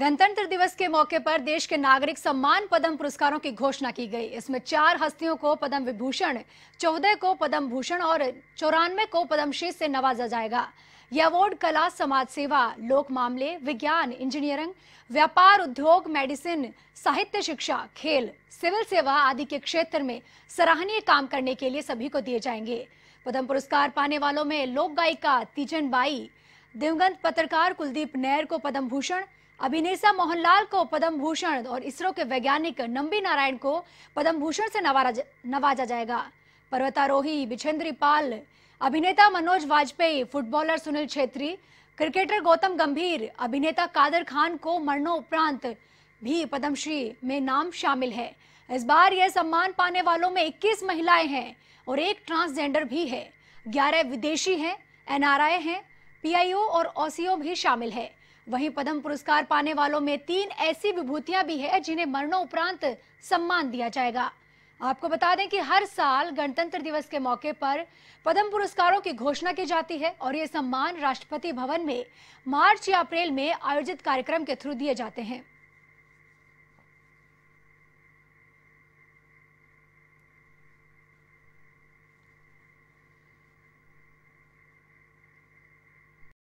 गणतंत्र दिवस के मौके पर देश के नागरिक सम्मान पद्म पुरस्कारों की घोषणा की गई इसमें चार हस्तियों को पद्म विभूषण चौदह को पद्म भूषण और चौरानवे को पद्मश्री से नवाजा जाएगा यह अवार्ड कला समाज सेवा लोक मामले विज्ञान इंजीनियरिंग व्यापार उद्योग मेडिसिन साहित्य शिक्षा खेल सिविल सेवा आदि के क्षेत्र में सराहनीय काम करने के लिए सभी को दिए जाएंगे पद्म पुरस्कार पाने वालों में लोक गायिका तीजन बाई दिवंगत पत्रकार कुलदीप नैर को पद्म भूषण अभिनेता मोहनलाल को पद्म भूषण और इसरो के वैज्ञानिक नंबी नारायण को पद्म भूषण से नवाजा जाएगा पर्वतारोही बिछेंद्री पाल अभिनेता मनोज वाजपेयी फुटबॉलर सुनील छेत्री क्रिकेटर गौतम गंभीर अभिनेता कादर खान को मरणोपरांत भी पद्मश्री में नाम शामिल है इस बार यह सम्मान पाने वालों में 21 महिलाएं हैं और एक ट्रांसजेंडर भी है 11 विदेशी हैं एनआरआई हैं पीआईओ और ओसीओ भी शामिल है वहीं पद्म पुरस्कार पाने वालों में तीन ऐसी विभूतियां भी है जिन्हें उपरांत सम्मान दिया जाएगा आपको बता दें कि हर साल गणतंत्र दिवस के मौके पर पद्म पुरस्कारों की घोषणा की जाती है और ये सम्मान राष्ट्रपति भवन में मार्च या अप्रैल में आयोजित कार्यक्रम के थ्रू दिए जाते हैं